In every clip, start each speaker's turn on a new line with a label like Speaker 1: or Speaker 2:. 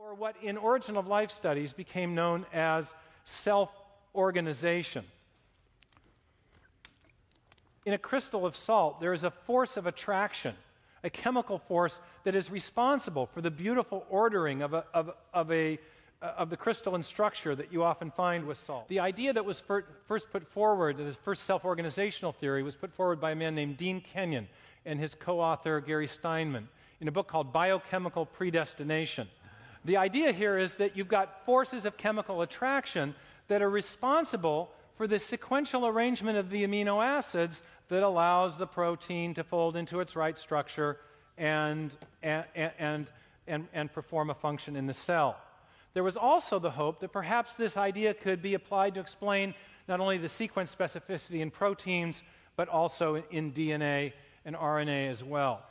Speaker 1: or what in Origin of Life studies became known as self organization. In a crystal of salt, there is a force of attraction, a chemical force that is responsible for the beautiful ordering of, a, of, of, a, uh, of the crystalline structure that you often find with salt. The idea that was fir first put forward, the first self organizational theory, was put forward by a man named Dean Kenyon and his co author Gary Steinman in a book called Biochemical Predestination. The idea here is that you've got forces of chemical attraction that are responsible for the sequential arrangement of the amino acids that allows the protein to fold into its right structure and, and, and, and, and perform a function in the cell. There was also the hope that perhaps this idea could be applied to explain not only the sequence specificity in proteins, but also in DNA and RNA as well.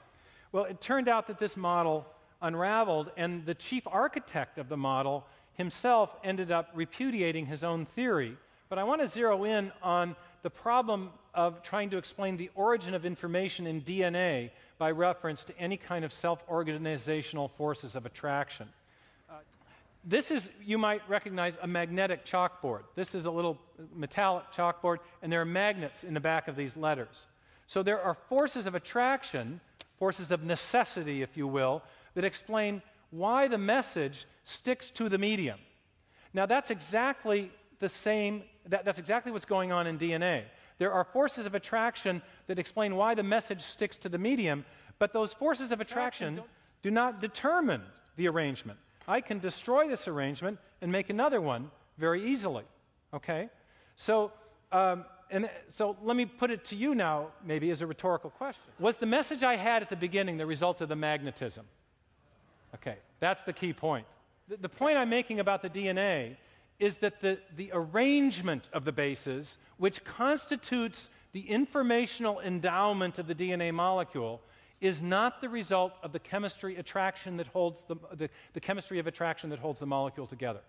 Speaker 1: Well, it turned out that this model unraveled, and the chief architect of the model himself ended up repudiating his own theory. But I want to zero in on the problem of trying to explain the origin of information in DNA by reference to any kind of self organizational forces of attraction. Uh, this is, you might recognize, a magnetic chalkboard. This is a little metallic chalkboard, and there are magnets in the back of these letters. So there are forces of attraction, forces of necessity, if you will, that explain why the message sticks to the medium. Now, that's exactly the same, that, that's exactly what's going on in DNA. There are forces of attraction that explain why the message sticks to the medium, but those forces of attraction do not determine the arrangement. I can destroy this arrangement and make another one very easily. Okay? So, um, and so let me put it to you now, maybe as a rhetorical question. Was the message I had at the beginning the result of the magnetism? Okay, that's the key point. The, the point I'm making about the DNA is that the, the arrangement of the bases, which constitutes the informational endowment of the DNA molecule, is not the result of the chemistry attraction that holds the, the, the chemistry of attraction that holds the molecule together.